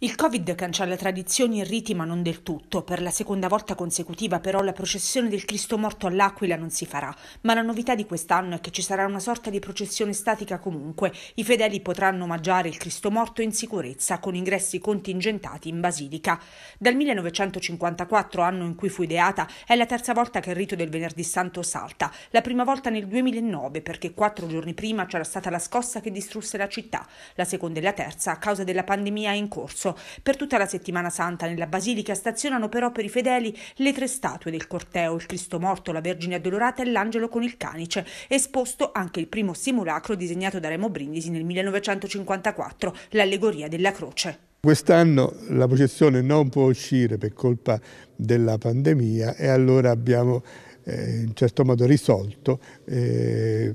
Il Covid cancella tradizioni e riti, ma non del tutto. Per la seconda volta consecutiva, però, la processione del Cristo morto all'Aquila non si farà. Ma la novità di quest'anno è che ci sarà una sorta di processione statica comunque. I fedeli potranno omaggiare il Cristo morto in sicurezza, con ingressi contingentati in basilica. Dal 1954, anno in cui fu ideata, è la terza volta che il rito del Venerdì Santo salta. La prima volta nel 2009, perché quattro giorni prima c'era stata la scossa che distrusse la città. La seconda e la terza a causa della pandemia in corso scorso. Per tutta la settimana santa nella basilica stazionano però per i fedeli le tre statue del corteo, il Cristo morto, la Vergine addolorata e l'angelo con il canice, esposto anche il primo simulacro disegnato da Remo Brindisi nel 1954, l'allegoria della croce. Quest'anno la processione non può uscire per colpa della pandemia e allora abbiamo eh, in certo modo risolto eh,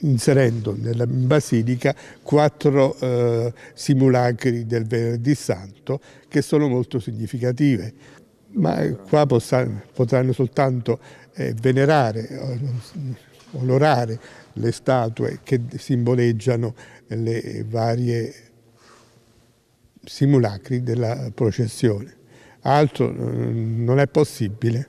inserendo nella basilica quattro eh, simulacri del Venerdì Santo che sono molto significative. Ma qua possa, potranno soltanto eh, venerare, eh, onorare le statue che simboleggiano le varie simulacri della processione. Altro eh, non è possibile.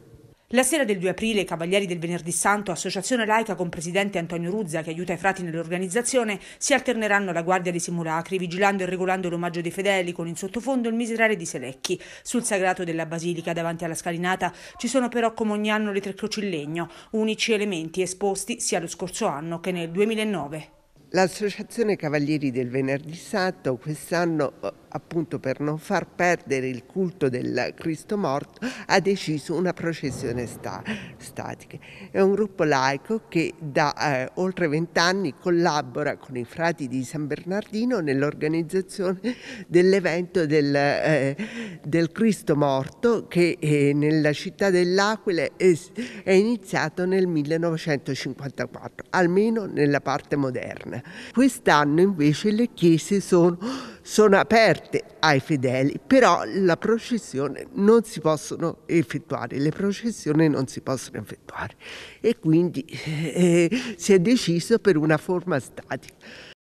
La sera del 2 aprile, Cavalieri del Venerdì Santo, associazione laica con presidente Antonio Ruzza che aiuta i frati nell'organizzazione, si alterneranno alla guardia dei simulacri, vigilando e regolando l'omaggio dei fedeli con in sottofondo il miserere di Selecchi. Sul sagrato della basilica, davanti alla scalinata, ci sono però come ogni anno le tre croci in legno, unici elementi esposti sia lo scorso anno che nel 2009. L'associazione Cavalieri del Venerdì Santo quest'anno appunto per non far perdere il culto del Cristo morto, ha deciso una processione sta statica. È un gruppo laico che da eh, oltre vent'anni collabora con i frati di San Bernardino nell'organizzazione dell'evento del, eh, del, Cristo morto che eh, nella città dell'Aquila è, è iniziato nel 1954, almeno nella parte moderna. Quest'anno invece le chiese sono sono aperte ai fedeli, però la processione non si possono effettuare, le processioni non si possono effettuare e quindi eh, si è deciso per una forma statica.